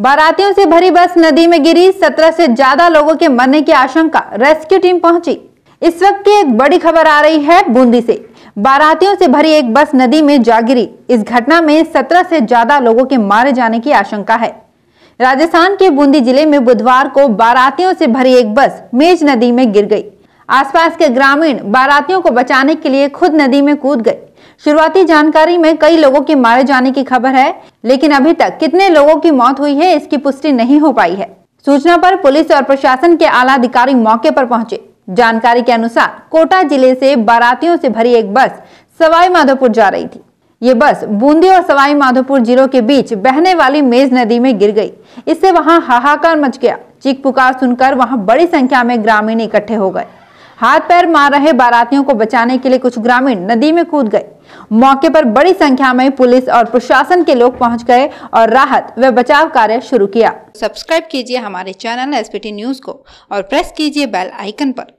बारातियों से भरी बस नदी में गिरी सत्रह से ज्यादा लोगों के मरने की आशंका रेस्क्यू टीम पहुंची इस वक्त की एक बड़ी खबर आ रही है बूंदी से बारातियों से भरी एक बस नदी में जा गिरी इस घटना में सत्रह से ज्यादा लोगों के मारे जाने की आशंका है राजस्थान के बूंदी जिले में बुधवार को बारातियों से भरी एक बस मेज नदी में गिर गई आसपास के ग्रामीण बारातियों को बचाने के लिए खुद नदी में कूद गए शुरुआती जानकारी में कई लोगों के मारे जाने की खबर है लेकिन अभी तक कितने लोगों की मौत हुई है इसकी पुष्टि नहीं हो पाई है सूचना पर पुलिस और प्रशासन के आला अधिकारी मौके पर पहुंचे जानकारी के अनुसार कोटा जिले से बारातियों से भरी एक बस सवाई माधोपुर जा रही थी ये बस बूंदी और सवाई माधोपुर जिलों के बीच बहने वाली मेज नदी में गिर गई इससे वहां हाहाकार मच गया चीख पुकार सुनकर वहां बड़ी संख्या में ग्रामीण इकट्ठे हो गए हाथ पैर मार रहे बारातियों को बचाने के लिए कुछ ग्रामीण नदी में कूद गए मौके पर बड़ी संख्या में पुलिस और प्रशासन के लोग पहुंच गए और राहत व बचाव कार्य शुरू किया सब्सक्राइब कीजिए हमारे चैनल एस न्यूज को और प्रेस कीजिए बेल आइकन पर